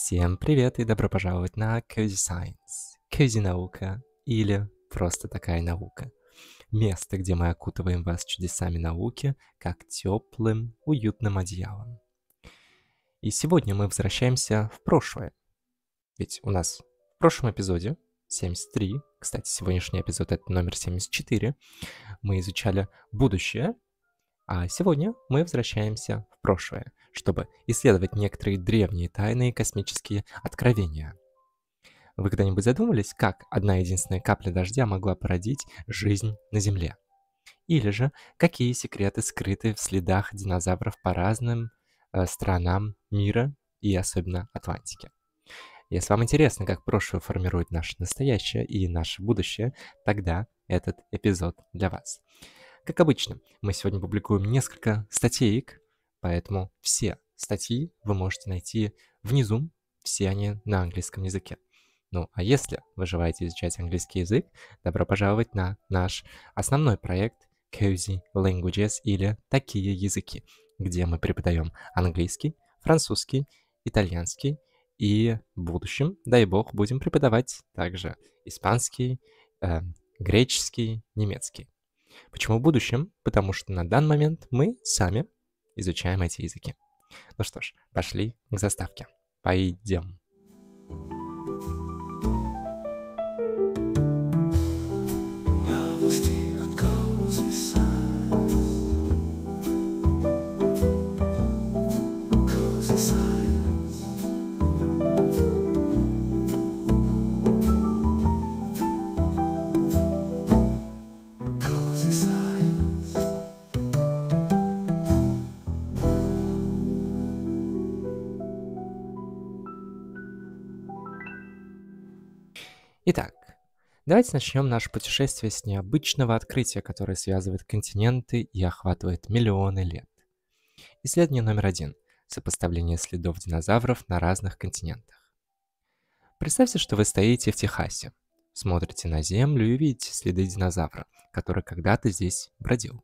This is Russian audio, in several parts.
Всем привет и добро пожаловать на Cozy Science, Cozy наука или просто такая наука. Место, где мы окутываем вас чудесами науки, как теплым, уютным одеялом. И сегодня мы возвращаемся в прошлое. Ведь у нас в прошлом эпизоде 73, кстати, сегодняшний эпизод это номер 74, мы изучали будущее, а сегодня мы возвращаемся в прошлое чтобы исследовать некоторые древние тайные космические откровения. Вы когда-нибудь задумывались, как одна единственная капля дождя могла породить жизнь на Земле? Или же, какие секреты скрыты в следах динозавров по разным э, странам мира и особенно Атлантики? Если вам интересно, как прошлое формирует наше настоящее и наше будущее, тогда этот эпизод для вас. Как обычно, мы сегодня публикуем несколько статей Поэтому все статьи вы можете найти внизу, все они на английском языке. Ну а если вы желаете изучать английский язык, добро пожаловать на наш основной проект Cozy Languages или «Такие языки», где мы преподаем английский, французский, итальянский и в будущем, дай бог, будем преподавать также испанский, э, греческий, немецкий. Почему в будущем? Потому что на данный момент мы сами изучаем эти языки. Ну что ж, пошли к заставке. Пойдем. Итак, давайте начнем наше путешествие с необычного открытия, которое связывает континенты и охватывает миллионы лет. Исследование номер один – сопоставление следов динозавров на разных континентах. Представьте, что вы стоите в Техасе, смотрите на землю и видите следы динозавра, который когда-то здесь бродил.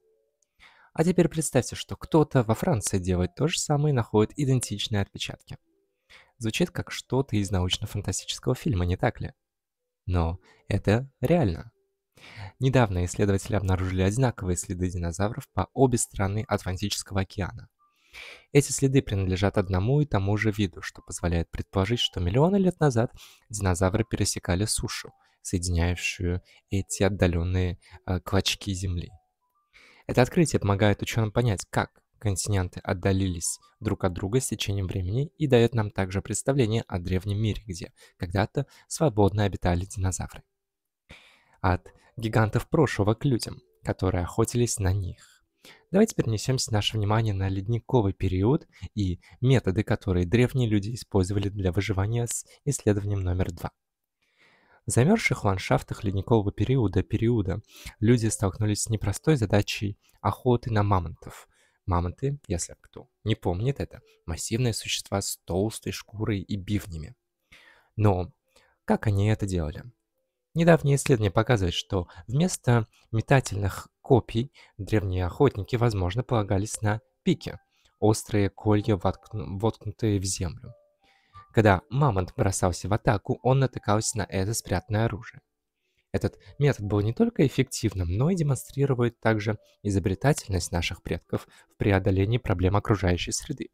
А теперь представьте, что кто-то во Франции делает то же самое и находит идентичные отпечатки. Звучит как что-то из научно-фантастического фильма, не так ли? Но это реально. Недавно исследователи обнаружили одинаковые следы динозавров по обе стороны Атлантического океана. Эти следы принадлежат одному и тому же виду, что позволяет предположить, что миллионы лет назад динозавры пересекали сушу, соединяющую эти отдаленные э, клочки Земли. Это открытие помогает ученым понять, как Континенты отдалились друг от друга с течением времени и дает нам также представление о древнем мире, где когда-то свободно обитали динозавры. От гигантов прошлого к людям, которые охотились на них. Давайте перенесемся наше внимание на ледниковый период и методы, которые древние люди использовали для выживания с исследованием номер два. В замерзших ландшафтах ледникового периода периода люди столкнулись с непростой задачей охоты на мамонтов, Мамонты, если кто не помнит это, массивные существа с толстой шкурой и бивнями. Но как они это делали? Недавние исследования показывают, что вместо метательных копий древние охотники, возможно, полагались на пики, острые колья, воткнутые в землю. Когда мамонт бросался в атаку, он натыкался на это спрятанное оружие. Этот метод был не только эффективным, но и демонстрирует также изобретательность наших предков в преодолении проблем окружающей среды.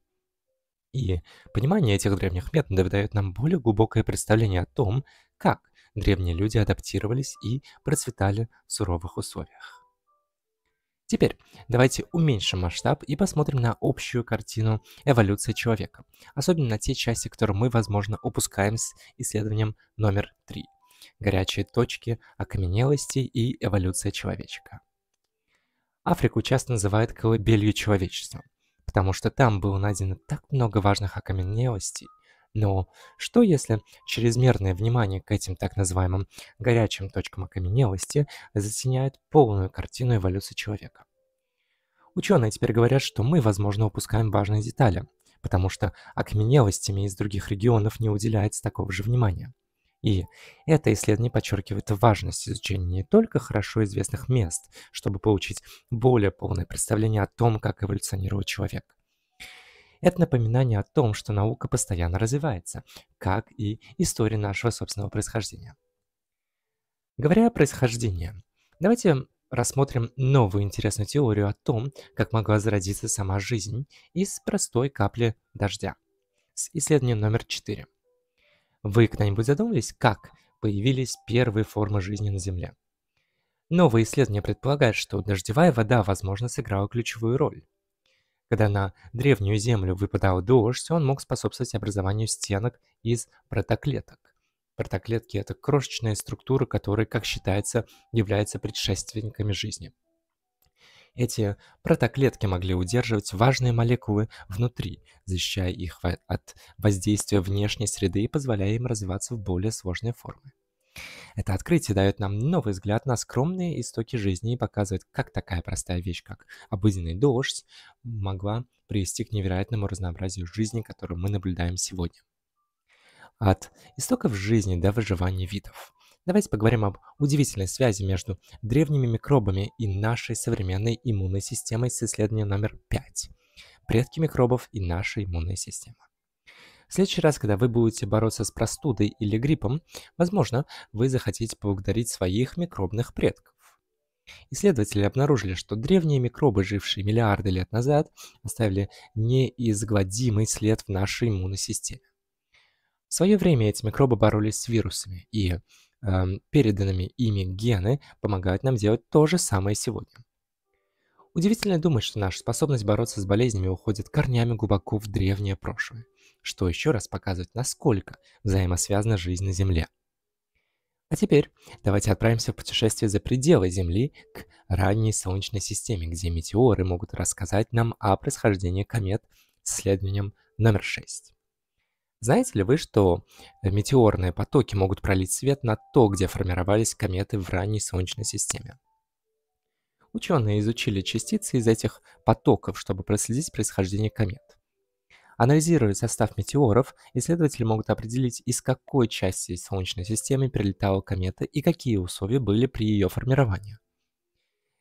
И понимание этих древних методов дает нам более глубокое представление о том, как древние люди адаптировались и процветали в суровых условиях. Теперь давайте уменьшим масштаб и посмотрим на общую картину эволюции человека, особенно на те части, которые мы, возможно, упускаем с исследованием номер 3 горячие точки, окаменелости и эволюция человечка. Африку часто называют колыбелью человечества, потому что там было найдено так много важных окаменелостей. Но что если чрезмерное внимание к этим так называемым горячим точкам окаменелости затеняет полную картину эволюции человека? Ученые теперь говорят, что мы, возможно, упускаем важные детали, потому что окаменелостями из других регионов не уделяется такого же внимания. И это исследование подчеркивает важность изучения не только хорошо известных мест, чтобы получить более полное представление о том, как эволюционирует человек. Это напоминание о том, что наука постоянно развивается, как и история нашего собственного происхождения. Говоря о происхождении, давайте рассмотрим новую интересную теорию о том, как могла зародиться сама жизнь из простой капли дождя с исследованием номер 4. Вы когда-нибудь задумывались, как появились первые формы жизни на Земле? Новые исследования предполагают, что дождевая вода, возможно, сыграла ключевую роль. Когда на древнюю землю выпадал дождь, он мог способствовать образованию стенок из протоклеток. Протоклетки – это крошечная структура, которая, как считается, является предшественниками жизни. Эти протоклетки могли удерживать важные молекулы внутри, защищая их от воздействия внешней среды и позволяя им развиваться в более сложные формы. Это открытие дает нам новый взгляд на скромные истоки жизни и показывает, как такая простая вещь, как обыденный дождь, могла привести к невероятному разнообразию жизни, которую мы наблюдаем сегодня. От истоков жизни до выживания видов. Давайте поговорим об удивительной связи между древними микробами и нашей современной иммунной системой с исследованием номер 5. Предки микробов и наша иммунная система. В следующий раз, когда вы будете бороться с простудой или гриппом, возможно, вы захотите поблагодарить своих микробных предков. Исследователи обнаружили, что древние микробы, жившие миллиарды лет назад, оставили неизгладимый след в нашей иммунной системе. В свое время эти микробы боролись с вирусами, и Эм, переданными ими гены помогают нам делать то же самое сегодня. Удивительно думать, что наша способность бороться с болезнями уходит корнями глубоко в древнее прошлое, что еще раз показывает, насколько взаимосвязана жизнь на Земле. А теперь давайте отправимся в путешествие за пределы Земли к ранней Солнечной системе, где метеоры могут рассказать нам о происхождении комет с исследованием номер 6. Знаете ли вы, что э, метеорные потоки могут пролить свет на то, где формировались кометы в ранней Солнечной системе? Ученые изучили частицы из этих потоков, чтобы проследить происхождение комет. Анализируя состав метеоров, исследователи могут определить, из какой части Солнечной системы прилетала комета и какие условия были при ее формировании.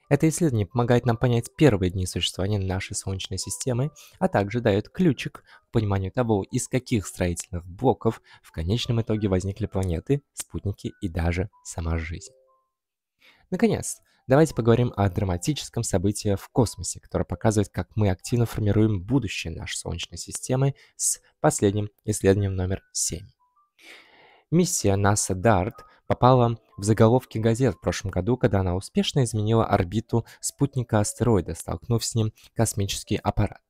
Это исследование помогает нам понять первые дни существования нашей Солнечной системы, а также дает ключик к пониманию того, из каких строительных блоков в конечном итоге возникли планеты, спутники и даже сама жизнь. Наконец, давайте поговорим о драматическом событии в космосе, которое показывает, как мы активно формируем будущее нашей Солнечной системы с последним исследованием номер 7. Миссия НАСА DART попала в заголовки газет в прошлом году, когда она успешно изменила орбиту спутника астероида, столкнув с ним космический аппарат.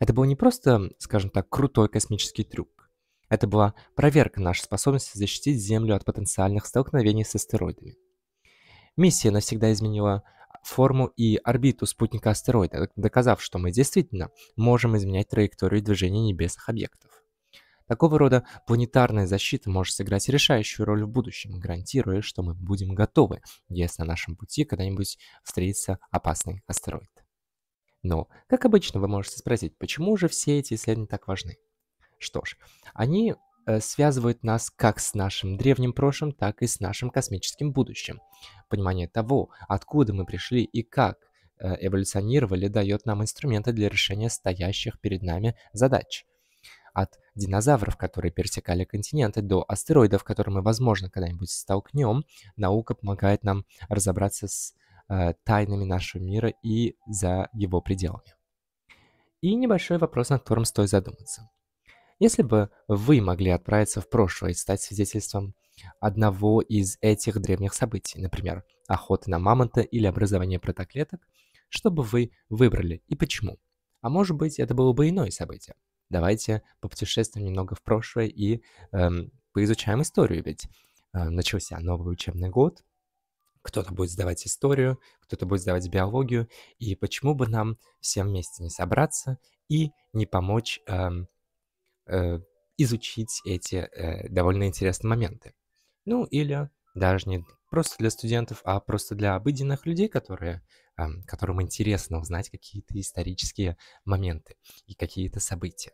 Это был не просто, скажем так, крутой космический трюк. Это была проверка нашей способности защитить Землю от потенциальных столкновений с астероидами. Миссия навсегда изменила форму и орбиту спутника астероида, доказав, что мы действительно можем изменять траекторию движения небесных объектов. Такого рода планетарная защита может сыграть решающую роль в будущем, гарантируя, что мы будем готовы, если на нашем пути когда-нибудь встретится опасный астероид. Но, как обычно, вы можете спросить, почему же все эти исследования так важны? Что ж, они э, связывают нас как с нашим древним прошлым, так и с нашим космическим будущим. Понимание того, откуда мы пришли и как э, эволюционировали, дает нам инструменты для решения стоящих перед нами задач – от динозавров, которые пересекали континенты, до астероидов, которые мы, возможно, когда-нибудь столкнем, наука помогает нам разобраться с э, тайнами нашего мира и за его пределами. И небольшой вопрос, над которым стоит задуматься. Если бы вы могли отправиться в прошлое и стать свидетельством одного из этих древних событий, например, охоты на мамонта или образования протоклеток, что бы вы выбрали и почему? А может быть, это было бы иное событие давайте попутешествуем немного в прошлое и эм, поизучаем историю, ведь э, начался новый учебный год, кто-то будет сдавать историю, кто-то будет сдавать биологию, и почему бы нам всем вместе не собраться и не помочь э, э, изучить эти э, довольно интересные моменты. Ну или даже не просто для студентов, а просто для обыденных людей, которые, которым интересно узнать какие-то исторические моменты и какие-то события.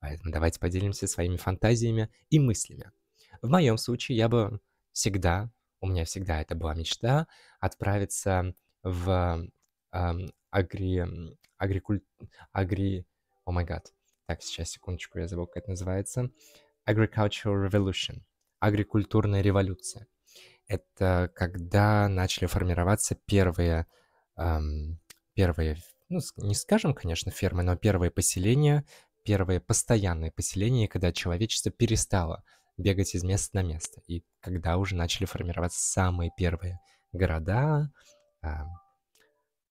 Поэтому давайте поделимся своими фантазиями и мыслями. В моем случае я бы всегда, у меня всегда это была мечта, отправиться в эм, агри... агрикуль... агри... О май гад. Так, сейчас, секундочку, я забыл, как это называется. Agricultural Revolution. Агрикультурная революция это когда начали формироваться первые, эм, первые, ну, не скажем, конечно, фермы, но первые поселения, первые постоянные поселения, когда человечество перестало бегать из места на место, и когда уже начали формироваться самые первые города, э,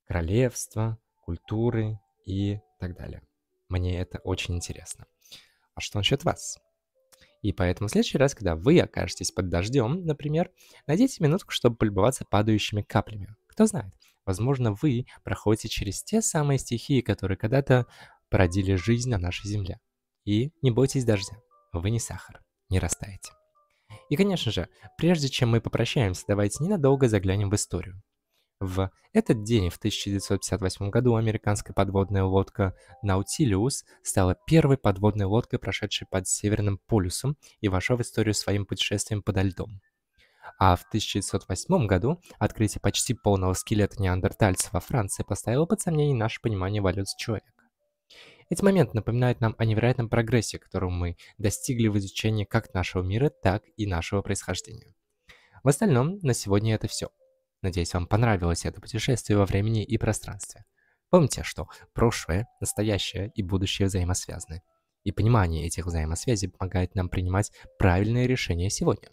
королевства, культуры и так далее. Мне это очень интересно. А что насчет вас? И поэтому в следующий раз, когда вы окажетесь под дождем, например, найдите минутку, чтобы полюбоваться падающими каплями. Кто знает, возможно, вы проходите через те самые стихии, которые когда-то породили жизнь на нашей земле. И не бойтесь дождя, вы не сахар, не растаете. И, конечно же, прежде чем мы попрощаемся, давайте ненадолго заглянем в историю. В этот день, в 1958 году, американская подводная лодка «Наутилиус» стала первой подводной лодкой, прошедшей под Северным полюсом и вошла в историю своим путешествием подо льдом. А в 1908 году открытие почти полного скелета неандертальца во Франции поставило под сомнение наше понимание эволюции человека. Эти моменты напоминают нам о невероятном прогрессе, которого мы достигли в изучении как нашего мира, так и нашего происхождения. В остальном, на сегодня это все. Надеюсь, вам понравилось это путешествие во времени и пространстве. Помните, что прошлое, настоящее и будущее взаимосвязаны. И понимание этих взаимосвязей помогает нам принимать правильные решения сегодня.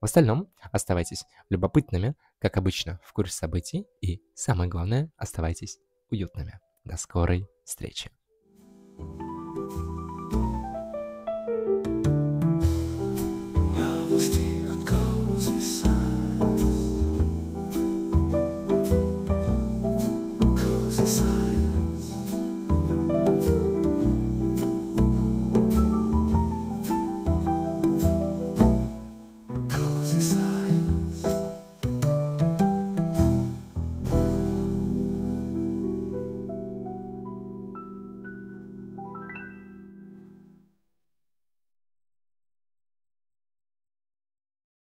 В остальном, оставайтесь любопытными, как обычно, в курсе событий, и самое главное, оставайтесь уютными. До скорой встречи! thank you